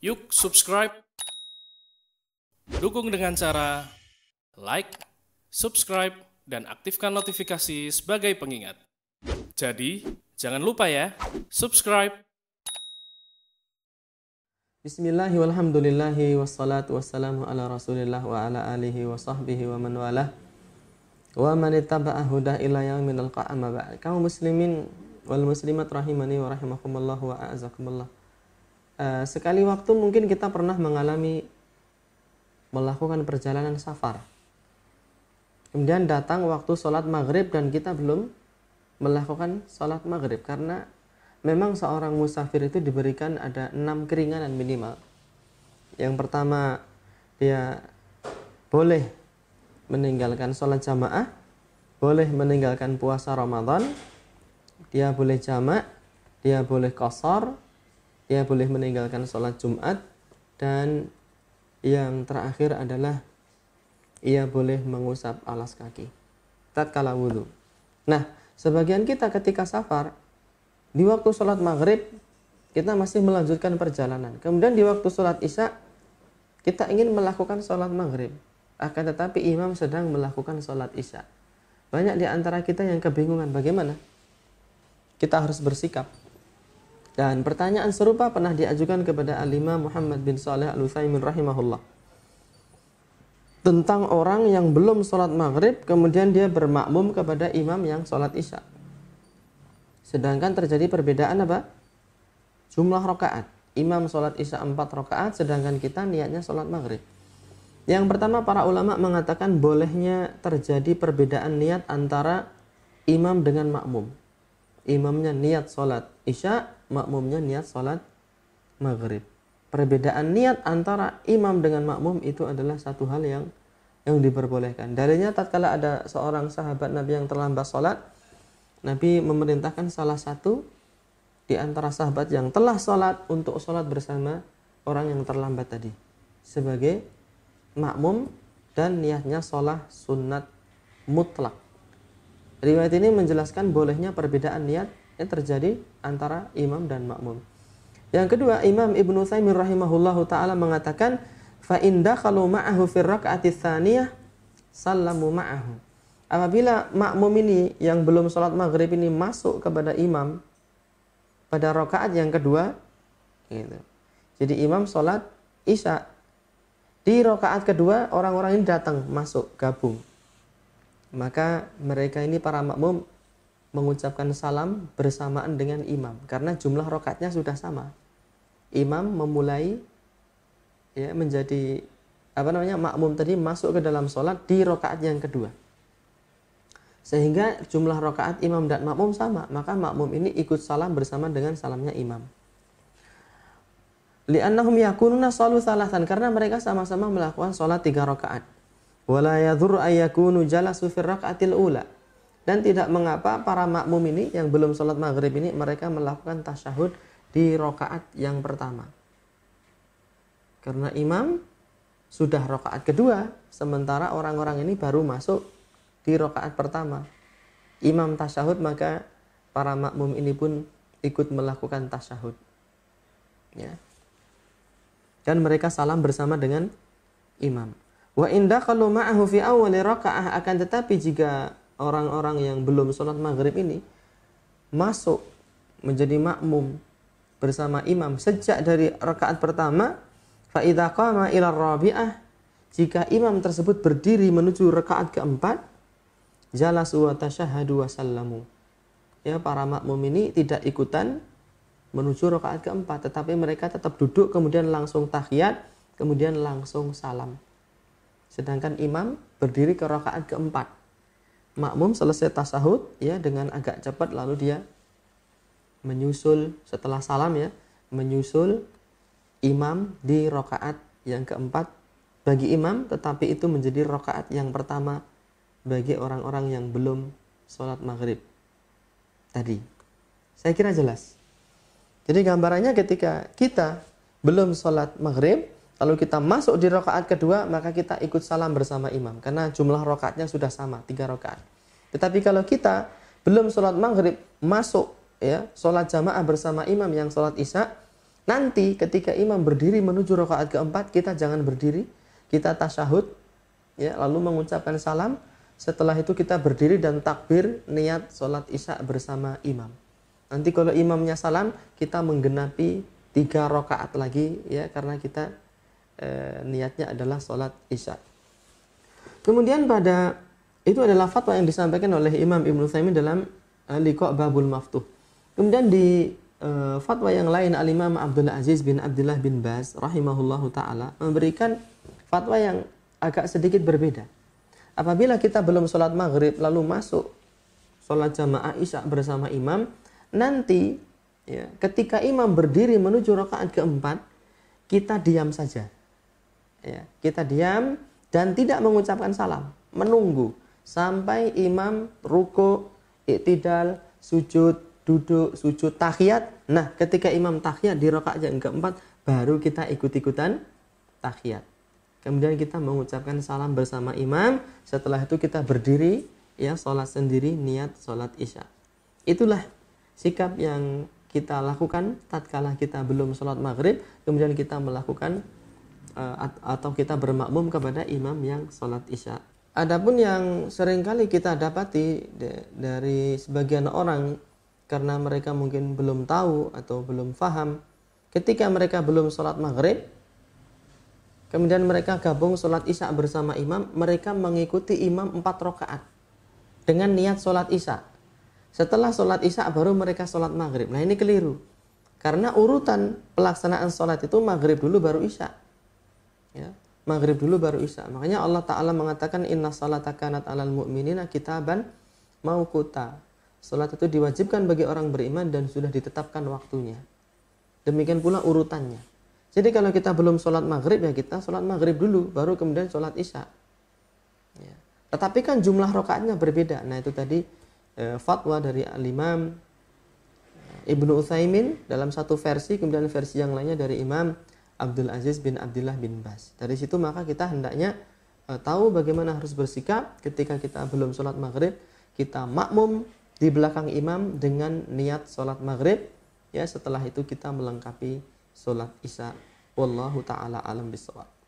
Yuk subscribe. Dukung dengan cara like, subscribe, dan aktifkan notifikasi sebagai pengingat. Jadi, jangan lupa ya, subscribe. Bismillahirrahmanirrahim. wassalatu wassalamu ala rasulillah wa ala alihi wa sahbihi wa man walah wa man ittaba'a hudah ila yaumil qiyamah ba'd. Kaum muslimin wal muslimat rahimani wa rahimakumullah wa a'azakumullah. Eh, sekali waktu mungkin kita pernah mengalami melakukan perjalanan safar. Kemudian datang waktu sholat maghrib dan kita belum melakukan sholat maghrib karena memang seorang musafir itu diberikan ada enam keringanan minimal. Yang pertama dia boleh meninggalkan sholat jamaah, boleh meninggalkan puasa Ramadan, dia boleh jamak, dia boleh kosor, ia boleh meninggalkan sholat Jumat dan yang terakhir adalah ia boleh mengusap alas kaki tatkala wudhu. Nah, sebagian kita ketika safar di waktu sholat maghrib kita masih melanjutkan perjalanan. Kemudian di waktu sholat isya kita ingin melakukan sholat maghrib. Akan tetapi imam sedang melakukan sholat isya. Banyak di antara kita yang kebingungan bagaimana kita harus bersikap dan pertanyaan serupa pernah diajukan kepada Alimah Muhammad bin Saleh Al-Utsaimin rahimahullah. Tentang orang yang belum sholat maghrib, kemudian dia bermakmum kepada imam yang sholat isya. Sedangkan terjadi perbedaan apa? Jumlah rokaat. Imam sholat isya 4 rokaat, sedangkan kita niatnya sholat maghrib. Yang pertama para ulama mengatakan bolehnya terjadi perbedaan niat antara imam dengan makmum. Imamnya niat sholat isya, makmumnya niat sholat maghrib. Perbedaan niat antara imam dengan makmum itu adalah satu hal yang yang diperbolehkan. Darinya tatkala ada seorang sahabat Nabi yang terlambat sholat, Nabi memerintahkan salah satu di antara sahabat yang telah sholat untuk sholat bersama orang yang terlambat tadi sebagai makmum dan niatnya sholat sunat mutlak. Riwayat ini menjelaskan bolehnya perbedaan niat yang terjadi antara imam dan makmum. Yang kedua, Imam Ibnu Sa'id rahimahullahu taala mengatakan fa inda kalau ma'ahu fi raka'ati tsaniyah sallamu ma'ahu. Apabila makmum ini yang belum sholat maghrib ini masuk kepada imam pada rokaat yang kedua, gitu. jadi imam sholat isya di rokaat kedua orang-orang ini datang masuk gabung, maka mereka ini para makmum mengucapkan salam bersamaan dengan imam karena jumlah rokatnya sudah sama. Imam memulai ya menjadi apa namanya makmum tadi masuk ke dalam sholat di rokaat yang kedua. Sehingga jumlah rokaat imam dan makmum sama, maka makmum ini ikut salam bersama dengan salamnya imam. Li'annahum yakununa sholu salatan karena mereka sama-sama melakukan sholat tiga rokaat Wala yadhur ayakunu jalasu fir rokaatil ula dan tidak mengapa para makmum ini yang belum sholat maghrib ini mereka melakukan tasyahud di rokaat yang pertama. Karena imam sudah rokaat kedua, sementara orang-orang ini baru masuk di rokaat pertama. Imam tasyahud maka para makmum ini pun ikut melakukan tasyahud. Ya. Dan mereka salam bersama dengan imam. Wa indah kalau ma'ahu fi awal rokaat akan tetapi jika orang-orang yang belum sholat maghrib ini masuk menjadi makmum bersama imam sejak dari rakaat pertama fa'idha qama ila rabi'ah jika imam tersebut berdiri menuju rakaat keempat jalasu wa syahadu wasallamu ya para makmum ini tidak ikutan menuju rakaat keempat tetapi mereka tetap duduk kemudian langsung tahiyat kemudian langsung salam sedangkan imam berdiri ke rakaat keempat makmum selesai tasahud ya dengan agak cepat lalu dia menyusul setelah salam ya menyusul imam di rokaat yang keempat bagi imam tetapi itu menjadi rokaat yang pertama bagi orang-orang yang belum sholat maghrib tadi saya kira jelas jadi gambarannya ketika kita belum sholat maghrib Lalu kita masuk di rokaat kedua, maka kita ikut salam bersama imam. Karena jumlah rokaatnya sudah sama, tiga rokaat. Tetapi kalau kita belum sholat maghrib, masuk ya sholat jamaah bersama imam yang sholat isya, nanti ketika imam berdiri menuju rokaat keempat, kita jangan berdiri, kita tasyahud, ya, lalu mengucapkan salam. Setelah itu kita berdiri dan takbir niat sholat isya bersama imam. Nanti kalau imamnya salam, kita menggenapi tiga rokaat lagi ya karena kita eh, niatnya adalah sholat isya. Kemudian pada itu adalah fatwa yang disampaikan oleh Imam Ibnu Taimin dalam eh, Liqa Babul Maftuh. Kemudian di eh, fatwa yang lain Al Imam Abdul Aziz bin Abdullah bin Baz rahimahullahu taala memberikan fatwa yang agak sedikit berbeda. Apabila kita belum sholat maghrib lalu masuk sholat jamaah isya bersama imam, nanti ya, ketika imam berdiri menuju rakaat keempat, kita diam saja ya, kita diam dan tidak mengucapkan salam menunggu sampai imam ruko iktidal sujud duduk sujud tahiyat nah ketika imam tahiyat di rokaat yang keempat baru kita ikut-ikutan tahiyat kemudian kita mengucapkan salam bersama imam setelah itu kita berdiri ya sholat sendiri niat sholat isya itulah sikap yang kita lakukan tatkala kita belum sholat maghrib kemudian kita melakukan Eh, atau kita bermakmum kepada imam yang sholat isya. Adapun yang seringkali kita dapati dari sebagian orang karena mereka mungkin belum tahu atau belum faham ketika mereka belum sholat maghrib kemudian mereka gabung sholat isya bersama imam mereka mengikuti imam empat rakaat dengan niat sholat isya setelah sholat isya baru mereka sholat maghrib nah ini keliru karena urutan pelaksanaan sholat itu maghrib dulu baru isya ya maghrib dulu baru isya makanya Allah Taala mengatakan inna salata kanat alal mu'minina kitaban kuta. salat itu diwajibkan bagi orang beriman dan sudah ditetapkan waktunya demikian pula urutannya jadi kalau kita belum sholat maghrib ya kita sholat maghrib dulu baru kemudian sholat isya ya. tetapi kan jumlah rokaatnya berbeda nah itu tadi e, fatwa dari al-imam Ibnu Utsaimin dalam satu versi kemudian versi yang lainnya dari Imam Abdul Aziz bin Abdullah bin Bas. Dari situ maka kita hendaknya e, tahu bagaimana harus bersikap ketika kita belum sholat maghrib, kita makmum di belakang imam dengan niat sholat maghrib. Ya setelah itu kita melengkapi sholat isya. Wallahu taala alam bisawab.